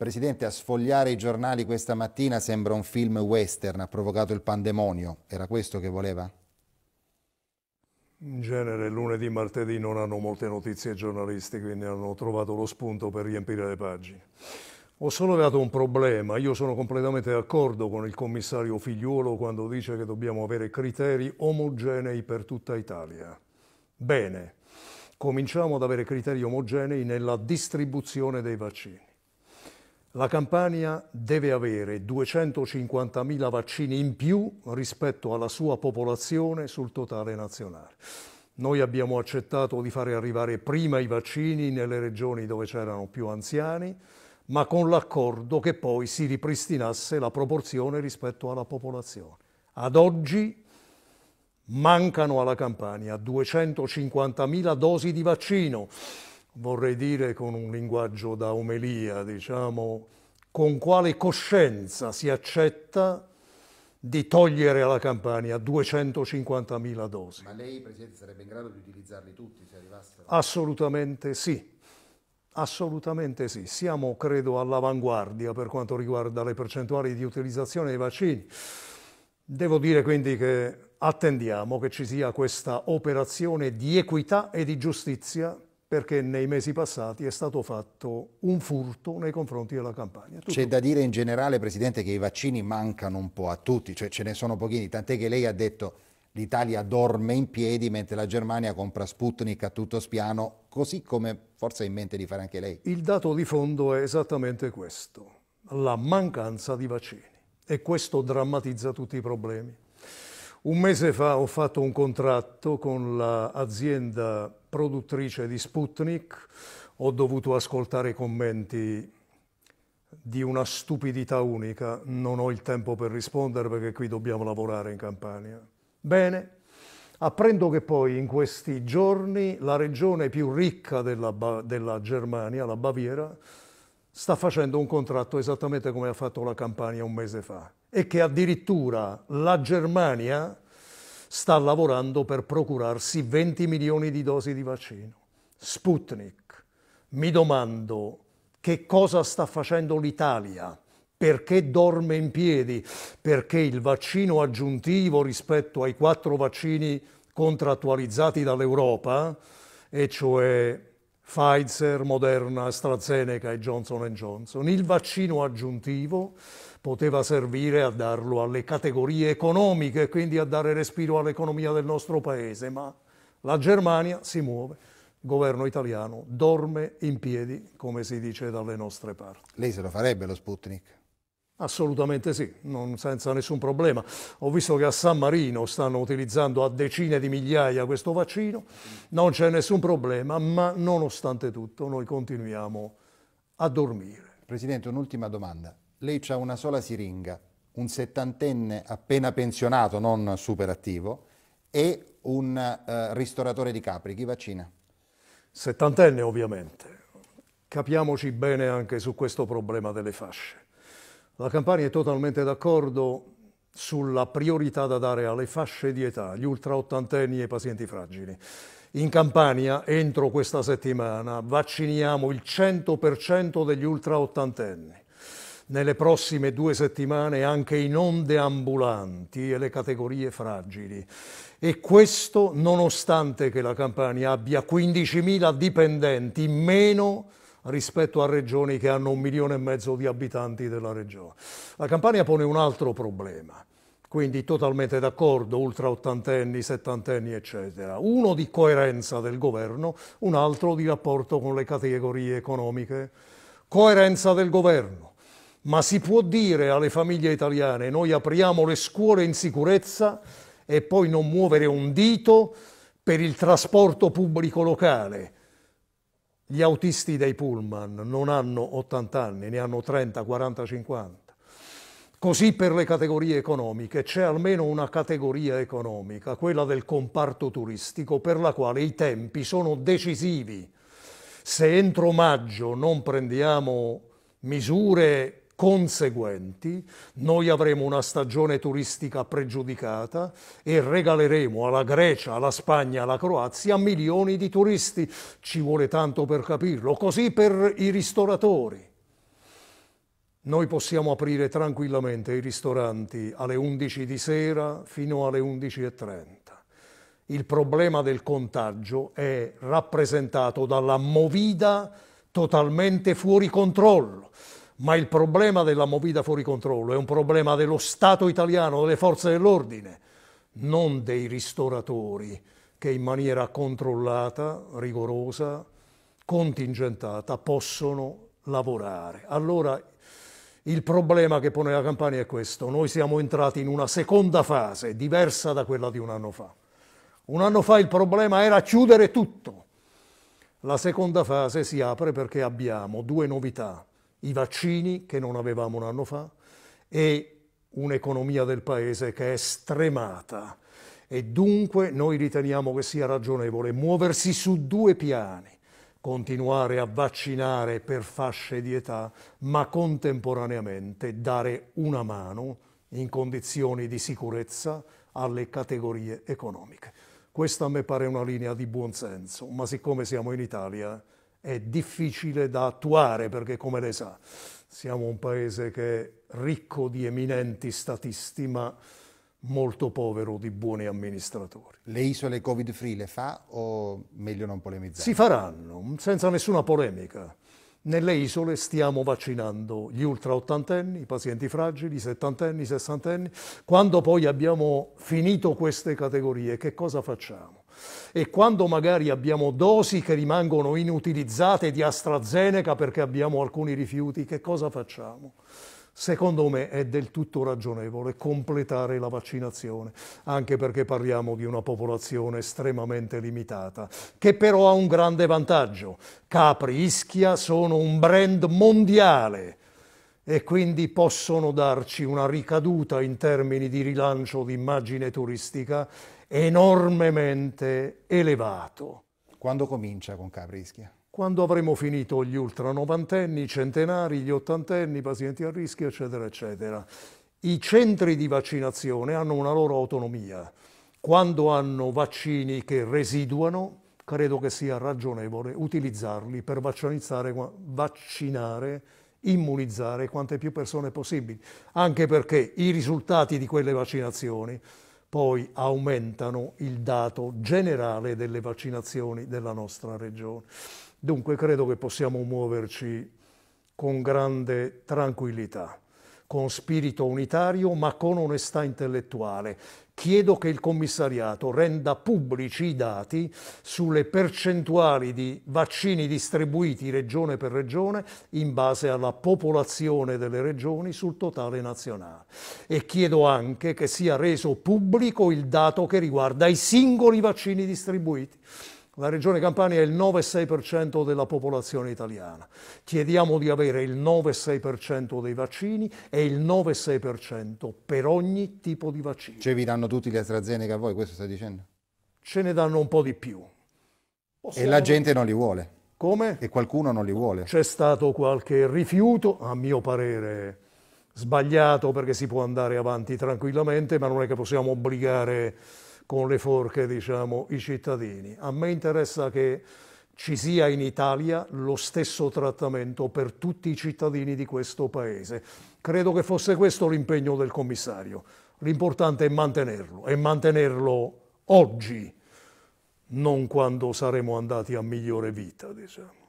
Presidente, a sfogliare i giornali questa mattina sembra un film western, ha provocato il pandemonio. Era questo che voleva? In genere lunedì e martedì non hanno molte notizie giornalistiche, quindi hanno trovato lo spunto per riempire le pagine. Ho sollevato un problema, io sono completamente d'accordo con il commissario Figliuolo quando dice che dobbiamo avere criteri omogenei per tutta Italia. Bene, cominciamo ad avere criteri omogenei nella distribuzione dei vaccini la Campania deve avere 250.000 vaccini in più rispetto alla sua popolazione sul totale nazionale. Noi abbiamo accettato di fare arrivare prima i vaccini nelle regioni dove c'erano più anziani, ma con l'accordo che poi si ripristinasse la proporzione rispetto alla popolazione. Ad oggi mancano alla Campania 250.000 dosi di vaccino vorrei dire con un linguaggio da omelia, diciamo, con quale coscienza si accetta di togliere alla Campania 250.000 dosi. Ma lei, Presidente, sarebbe in grado di utilizzarli tutti se arrivassero? Assolutamente sì, assolutamente sì. Siamo, credo, all'avanguardia per quanto riguarda le percentuali di utilizzazione dei vaccini. Devo dire quindi che attendiamo che ci sia questa operazione di equità e di giustizia perché nei mesi passati è stato fatto un furto nei confronti della campagna. C'è da dire in generale, Presidente, che i vaccini mancano un po' a tutti, cioè ce ne sono pochini, tant'è che lei ha detto l'Italia dorme in piedi mentre la Germania compra Sputnik a tutto spiano, così come forse ha in mente di fare anche lei. Il dato di fondo è esattamente questo, la mancanza di vaccini e questo drammatizza tutti i problemi. Un mese fa ho fatto un contratto con l'azienda produttrice di Sputnik, ho dovuto ascoltare i commenti di una stupidità unica, non ho il tempo per rispondere perché qui dobbiamo lavorare in Campania. Bene, Apprendo che poi in questi giorni la regione più ricca della, della Germania, la Baviera, sta facendo un contratto esattamente come ha fatto la Campania un mese fa e che addirittura la Germania sta lavorando per procurarsi 20 milioni di dosi di vaccino. Sputnik, mi domando che cosa sta facendo l'Italia, perché dorme in piedi, perché il vaccino aggiuntivo rispetto ai quattro vaccini contrattualizzati dall'Europa, e cioè Pfizer, Moderna, AstraZeneca e Johnson Johnson. Il vaccino aggiuntivo poteva servire a darlo alle categorie economiche, e quindi a dare respiro all'economia del nostro paese, ma la Germania si muove. Il governo italiano dorme in piedi, come si dice dalle nostre parti. Lei se lo farebbe lo Sputnik? Assolutamente sì, non, senza nessun problema. Ho visto che a San Marino stanno utilizzando a decine di migliaia questo vaccino, non c'è nessun problema, ma nonostante tutto noi continuiamo a dormire. Presidente, un'ultima domanda. Lei ha una sola siringa, un settantenne appena pensionato, non superattivo, e un eh, ristoratore di capri. Chi vaccina? Settantenne ovviamente. Capiamoci bene anche su questo problema delle fasce la Campania è totalmente d'accordo sulla priorità da dare alle fasce di età, gli ultraottantenni e i pazienti fragili. In Campania, entro questa settimana, vacciniamo il 100% degli ultraottantenni. Nelle prossime due settimane anche i non deambulanti e le categorie fragili. E questo nonostante che la Campania abbia 15.000 dipendenti in meno rispetto a regioni che hanno un milione e mezzo di abitanti della regione. La Campania pone un altro problema, quindi totalmente d'accordo, ultra ottantenni, settantenni, eccetera. Uno di coerenza del governo, un altro di rapporto con le categorie economiche. Coerenza del governo. Ma si può dire alle famiglie italiane noi apriamo le scuole in sicurezza e poi non muovere un dito per il trasporto pubblico locale, gli autisti dei pullman non hanno 80 anni, ne hanno 30, 40, 50. Così per le categorie economiche c'è almeno una categoria economica, quella del comparto turistico, per la quale i tempi sono decisivi. Se entro maggio non prendiamo misure conseguenti, noi avremo una stagione turistica pregiudicata e regaleremo alla Grecia, alla Spagna, alla Croazia milioni di turisti. Ci vuole tanto per capirlo, così per i ristoratori. Noi possiamo aprire tranquillamente i ristoranti alle 11 di sera fino alle 11.30. Il problema del contagio è rappresentato dalla movida totalmente fuori controllo ma il problema della movita fuori controllo è un problema dello Stato italiano, delle forze dell'ordine, non dei ristoratori che in maniera controllata, rigorosa, contingentata possono lavorare. Allora il problema che pone la Campania è questo, noi siamo entrati in una seconda fase diversa da quella di un anno fa. Un anno fa il problema era chiudere tutto. La seconda fase si apre perché abbiamo due novità i vaccini che non avevamo un anno fa e un'economia del paese che è stremata e dunque noi riteniamo che sia ragionevole muoversi su due piani, continuare a vaccinare per fasce di età, ma contemporaneamente dare una mano in condizioni di sicurezza alle categorie economiche. Questa a me pare una linea di buonsenso, ma siccome siamo in Italia è difficile da attuare perché, come lei sa, siamo un paese che è ricco di eminenti statisti ma molto povero di buoni amministratori. Le isole Covid free le fa o meglio non polemizzare? Si faranno, senza nessuna polemica. Nelle isole stiamo vaccinando gli ultra ottantenni, i pazienti fragili, i settantenni, i sessantenni. Quando poi abbiamo finito queste categorie, che cosa facciamo? E quando magari abbiamo dosi che rimangono inutilizzate di AstraZeneca perché abbiamo alcuni rifiuti, che cosa facciamo? secondo me è del tutto ragionevole completare la vaccinazione, anche perché parliamo di una popolazione estremamente limitata, che però ha un grande vantaggio. Capri Ischia sono un brand mondiale e quindi possono darci una ricaduta in termini di rilancio di immagine turistica enormemente elevato. Quando comincia con Caprischia? Quando avremo finito gli ultra novantenni, i centenari, gli ottantenni, i pazienti a rischio, eccetera, eccetera. I centri di vaccinazione hanno una loro autonomia. Quando hanno vaccini che residuano, credo che sia ragionevole utilizzarli per vaccinare immunizzare quante più persone possibili, anche perché i risultati di quelle vaccinazioni poi aumentano il dato generale delle vaccinazioni della nostra regione. Dunque credo che possiamo muoverci con grande tranquillità, con spirito unitario ma con onestà intellettuale, chiedo che il commissariato renda pubblici i dati sulle percentuali di vaccini distribuiti regione per regione in base alla popolazione delle regioni sul totale nazionale e chiedo anche che sia reso pubblico il dato che riguarda i singoli vaccini distribuiti. La regione Campania è il 9,6% della popolazione italiana. Chiediamo di avere il 9,6% dei vaccini e il 9,6% per ogni tipo di vaccino. Cioè vi danno tutti gli AstraZeneca a voi, questo stai dicendo? Ce ne danno un po' di più. Possiamo... E la gente non li vuole? Come? E qualcuno non li vuole? C'è stato qualche rifiuto, a mio parere sbagliato perché si può andare avanti tranquillamente, ma non è che possiamo obbligare con le forche diciamo, i cittadini. A me interessa che ci sia in Italia lo stesso trattamento per tutti i cittadini di questo Paese. Credo che fosse questo l'impegno del commissario. L'importante è mantenerlo e mantenerlo oggi, non quando saremo andati a migliore vita. Diciamo.